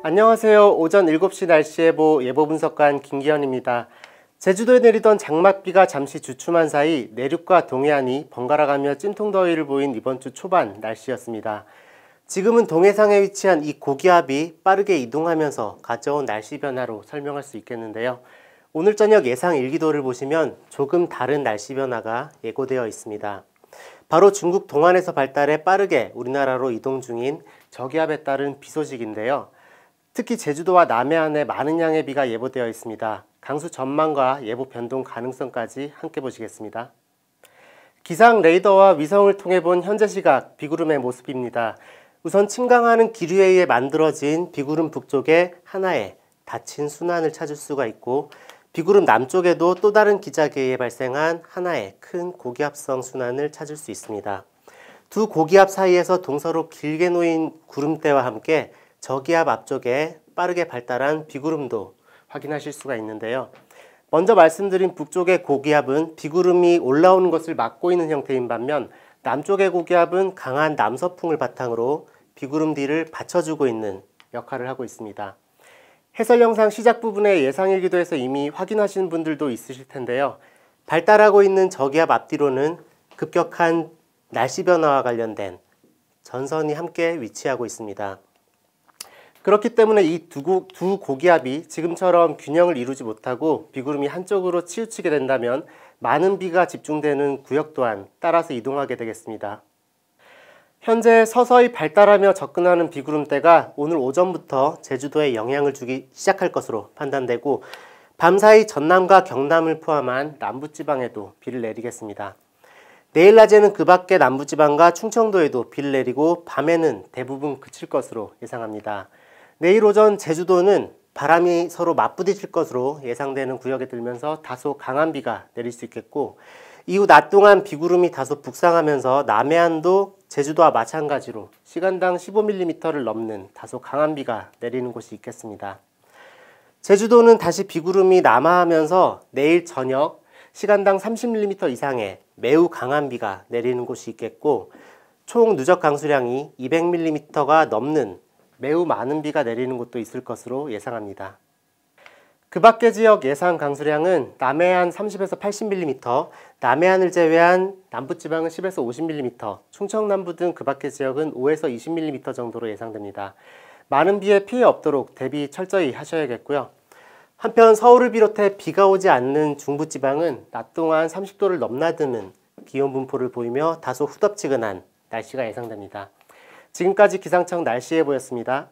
안녕하세요. 오전 7시 날씨 예보 예보 분석관 김기현입니다. 제주도에 내리던 장맛비가 잠시 주춤한 사이 내륙과 동해안이 번갈아가며 찜통더위를 보인 이번 주 초반 날씨였습니다. 지금은 동해상에 위치한 이 고기압이 빠르게 이동하면서 가져온 날씨 변화로 설명할 수 있겠는데요. 오늘 저녁 예상 일기도를 보시면 조금 다른 날씨 변화가 예고되어 있습니다. 바로 중국 동안에서 발달해 빠르게 우리나라로 이동 중인 저기압에 따른 비 소식인데요. 특히 제주도와 남해안에 많은 양의 비가 예보되어 있습니다. 강수 전망과 예보 변동 가능성까지 함께 보시겠습니다. 기상 레이더와 위성을 통해 본 현재 시각 비구름의 모습입니다. 우선 침강하는 기류에 의해 만들어진 비구름 북쪽에 하나의 닫힌 순환을 찾을 수가 있고 비구름 남쪽에도 또 다른 기작에 의해 발생한 하나의 큰 고기압성 순환을 찾을 수 있습니다. 두 고기압 사이에서 동서로 길게 놓인 구름대와 함께 저기압 앞쪽에 빠르게 발달한 비구름도 확인하실 수가 있는데요. 먼저 말씀드린 북쪽의 고기압은 비구름이 올라오는 것을 막고 있는 형태인 반면 남쪽의 고기압은 강한 남서풍을 바탕으로 비구름 뒤를 받쳐주고 있는 역할을 하고 있습니다. 해설 영상 시작 부분의 예상일기도 해서 이미 확인하신 분들도 있으실 텐데요. 발달하고 있는 저기압 앞뒤로는 급격한 날씨 변화와 관련된 전선이 함께 위치하고 있습니다. 그렇기 때문에 이두 두 고기압이 지금처럼 균형을 이루지 못하고 비구름이 한쪽으로 치우치게 된다면 많은 비가 집중되는 구역 또한 따라서 이동하게 되겠습니다. 현재 서서히 발달하며 접근하는 비구름대가 오늘 오전부터 제주도에 영향을 주기 시작할 것으로 판단되고 밤사이 전남과 경남을 포함한 남부지방에도 비를 내리겠습니다. 내일 낮에는 그 밖에 남부지방과 충청도에도 비를 내리고 밤에는 대부분 그칠 것으로 예상합니다. 내일 오전 제주도는 바람이 서로 맞부딪힐 것으로 예상되는 구역에 들면서 다소 강한 비가 내릴 수 있겠고 이후 낮 동안 비구름이 다소 북상하면서 남해안도 제주도와 마찬가지로 시간당 15mm를 넘는 다소 강한 비가 내리는 곳이 있겠습니다. 제주도는 다시 비구름이 남하하면서 내일 저녁 시간당 30mm 이상의 매우 강한 비가 내리는 곳이 있겠고 총 누적 강수량이 200mm가 넘는 매우 많은 비가 내리는 곳도 있을 것으로 예상합니다. 그 밖의 지역 예상 강수량은 남해안 30에서 80mm, 남해안을 제외한 남부지방은 10에서 50mm, 충청남부 등 그 밖의 지역은 5에서 20mm 정도로 예상됩니다. 많은 비에 피해 없도록 대비 철저히 하셔야겠고요. 한편 서울을 비롯해 비가 오지 않는 중부지방은 낮 동안 30도를 넘나드는 기온 분포를 보이며 다소 후덥지근한 날씨가 예상됩니다. 지금까지 기상청 날씨 예보였습니다.